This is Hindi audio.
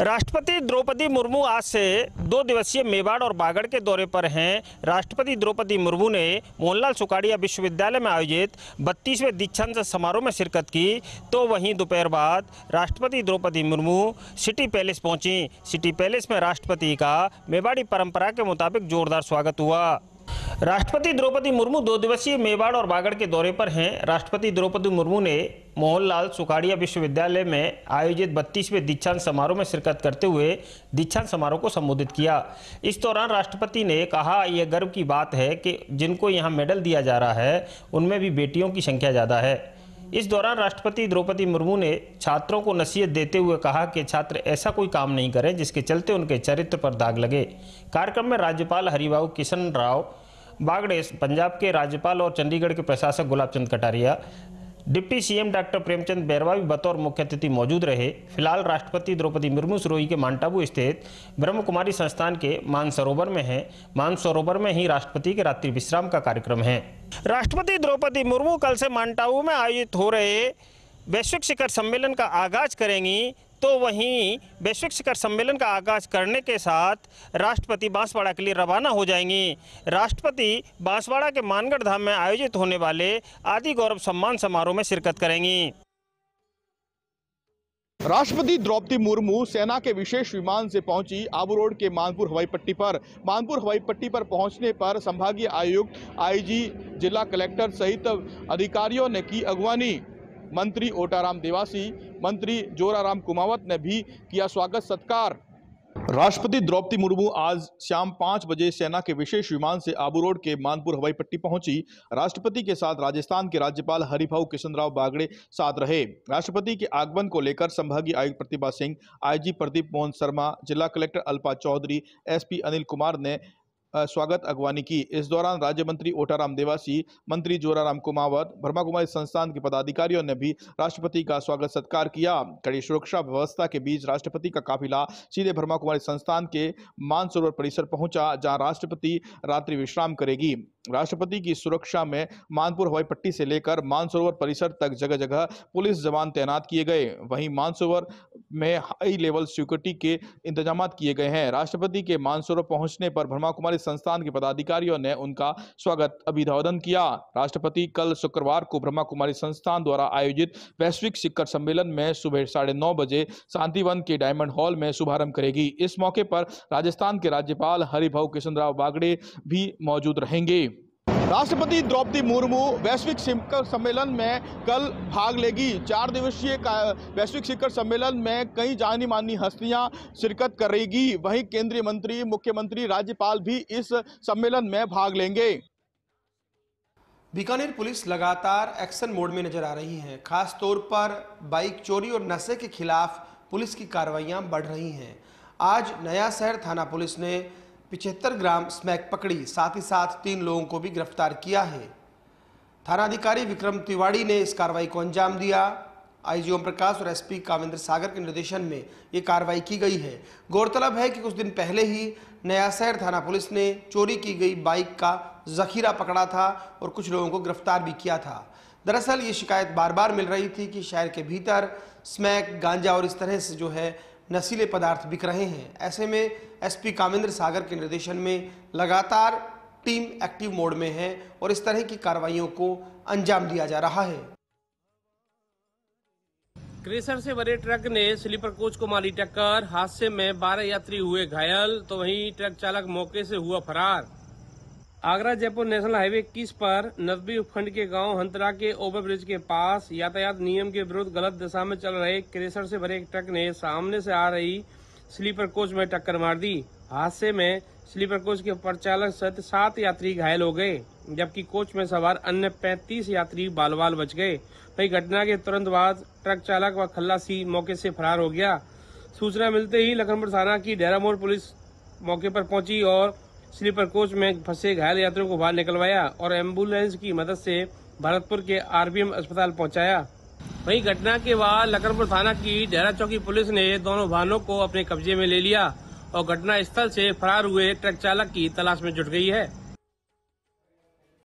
राष्ट्रपति द्रौपदी मुर्मू आज से दो दिवसीय मेवाड़ और बागड़ के दौरे पर हैं राष्ट्रपति द्रौपदी मुर्मू ने मोहनलाल सुकाड़िया विश्वविद्यालय में आयोजित बत्तीसवें दीक्षांत समारोह में शिरकत की तो वहीं दोपहर बाद राष्ट्रपति द्रौपदी मुर्मू सिटी पैलेस पहुंची सिटी पैलेस में राष्ट्रपति का मेवाड़ी परंपरा के मुताबिक जोरदार स्वागत हुआ राष्ट्रपति द्रौपदी मुर्मू दो दिवसीय मेवाड़ और बागड़ के दौरे पर हैं राष्ट्रपति द्रौपदी मुर्मू ने मोहनलाल सुखाड़िया विश्वविद्यालय में आयोजित बत्तीसवें दीक्षांत समारोह में शिरकत करते हुए दीक्षांत समारोह को संबोधित किया इस दौरान राष्ट्रपति ने कहा यह गर्व की बात है कि जिनको यहाँ मेडल दिया जा रहा है उनमें भी बेटियों की संख्या ज़्यादा है इस दौरान राष्ट्रपति द्रौपदी मुर्मू ने छात्रों को नसीहत देते हुए कहा कि छात्र ऐसा कोई काम नहीं करें जिसके चलते उनके चरित्र पर दाग लगे कार्यक्रम में राज्यपाल हरिभा किशन राव बागड़े पंजाब के राज्यपाल और चंडीगढ़ के प्रशासक Gulab Chand Kataria deputy CM doctor Premchand Bairwa भी बतौर मुख्य अतिथि मौजूद रहे फिलहाल राष्ट्रपति द्रौपदी मुर्मू सिरोही के मानटाबू स्थित ब्रह्म कुमारी संस्थान के मानसरोवर में है मानसरोवर में ही राष्ट्रपति के रात्रि विश्राम का कार्यक्रम है राष्ट्रपति द्रौपदी मुर्मू कल से मानटाबू में आयोजित हो रहे वैश्विक शिखर सम्मेलन का आगाज करेंगी तो वहीं वैश्विक शिखर सम्मेलन का आगाज करने के साथ राष्ट्रपति बांसवाड़ा के लिए रवाना हो जाएंगी राष्ट्रपति बांसवाड़ा के मानगढ़ धाम में आयोजित होने वाले आदि गौरव सम्मान समारोह में शिरकत करेंगी राष्ट्रपति द्रौपदी मुर्मू सेना के विशेष विमान से पहुंची आबू रोड के मानपुर हवाई पट्टी पर मानपुर हवाई पट्टी पर पहुंचने पर संभागीय आयुक्त आईजी जिला कलेक्टर सहित अधिकारियों ने की अगवानी मंत्री ओटाराम देवासी मंत्री जोराराम कुमावत ने भी किया स्वागत सत्कार राष्ट्रपति द्रौपदी मुर्मू आज शाम पाँच बजे सेना के विशेष विमान से आबू रोड के मानपुर हवाई पट्टी पहुंची राष्ट्रपति के साथ राजस्थान के राज्यपाल हरिभाऊ किशनराव बागड़े साथ रहे राष्ट्रपति के आगमन को लेकर संभागीय आयुक्त प्रतिभा सिंह आईजी प्रदीप मोहन शर्मा जिला कलेक्टर अल्पा चौधरी एसपी अनिल कुमार ने स्वागत अगवानी की इस दौरान राज्य मंत्री ओटाराम देवासी मंत्री जोराराम कुमावत भरमा कुमारी संस्थान के पदाधिकारियों ने भी राष्ट्रपति का स्वागत सत्कार किया कड़ी सुरक्षा व्यवस्था के बीच राष्ट्रपति का काफिला सीधे भरमा कुमारी संस्थान के मानसरोवर परिसर पहुंचा जहाँ राष्ट्रपति रात्रि विश्राम करेगी राष्ट्रपति की सुरक्षा में मानपुर हवाई पट्टी से लेकर मानसरोवर परिसर तक जगह जगह पुलिस जवान तैनात किए गए वहीं मानसरोवर में हाई लेवल सिक्योरिटी के इंतजाम किए गए हैं राष्ट्रपति के मानसरो पहुंचने पर ब्रह्मा कुमारी संस्थान के पदाधिकारियों ने उनका स्वागत अभिवादन किया राष्ट्रपति कल शुक्रवार को ब्रह्मा कुमारी संस्थान द्वारा आयोजित वैश्विक शिखर सम्मेलन में सुबह साढ़े नौ बजे शांतिवन के डायमंड हॉल में शुभारंभ करेगी इस मौके पर राजस्थान के राज्यपाल हरिभाव राव बागड़े भी मौजूद रहेंगे राष्ट्रपति द्रौपदी मुर्मू वैश्विक शिखर सम्मेलन में कल भाग लेगी चार दिवसीय वैश्विक शिखर सम्मेलन में कई जानी मानी हस्तियां शिरकत करेगी वहीं केंद्रीय मंत्री मुख्यमंत्री राज्यपाल भी इस सम्मेलन में भाग लेंगे बीकानेर पुलिस लगातार एक्शन मोड में नजर आ रही है खास तौर पर बाइक चोरी और नशे के खिलाफ पुलिस की कार्रवाइयां बढ़ रही हैं आज नया शहर थाना पुलिस ने पिचहत्तर ग्राम स्मैक पकड़ी साथ ही साथ तीन लोगों को भी गिरफ्तार किया है थानाधिकारी विक्रम तिवाड़ी ने इस कार्रवाई को अंजाम दिया आईजी ओम प्रकाश और एसपी कामेंद्र सागर के निर्देशन में ये कार्रवाई की गई है गौरतलब है कि कुछ दिन पहले ही नयासैर थाना पुलिस ने चोरी की गई बाइक का जखीरा पकड़ा था और कुछ लोगों को गिरफ्तार भी किया था दरअसल ये शिकायत बार बार मिल रही थी कि शहर के भीतर स्मैक गांजा और इस तरह से जो है नशीले पदार्थ बिक रहे हैं ऐसे में एसपी कामेंद्र सागर के निर्देशन में लगातार टीम एक्टिव मोड में है और इस तरह की कार्रवाइयों को अंजाम दिया जा रहा है क्रेशर से भरे ट्रक ने स्लीपर कोच को मारी टक्कर हादसे में 12 यात्री हुए घायल तो वहीं ट्रक चालक मौके से हुआ फरार आगरा जयपुर नेशनल हाईवे इक्कीस पर नजबी उपखंड के गांव हंतरा के ओवरब्रिज के पास यातायात नियम के विरुद्ध गलत दिशा में चल रहे क्रेशर से भरे एक ट्रक ने सामने से आ रही स्लीपर कोच में टक्कर मार दी हादसे में स्लीपर कोच के परिचालक सहित सात यात्री घायल हो गए जबकि कोच में सवार अन्य 35 यात्री बाल बाल बच गए वही घटना के तुरंत बाद ट्रक चालक व खल्लासी मौके से फरार हो गया सूचना मिलते ही लखनपुर थाना की डेरा मोड़ पुलिस मौके पर पहुंची और स्लीपर कोच में फंसे घायल यात्रियों को बाहर निकलवाया और एम्बुलेंस की मदद से भरतपुर के आरबीएम अस्पताल पहुंचाया वहीं घटना के बाद लखनपुर थाना की डेरा चौकी पुलिस ने दोनों वाहनों को अपने कब्जे में ले लिया और घटना स्थल से फरार हुए ट्रक चालक की तलाश में जुट गई है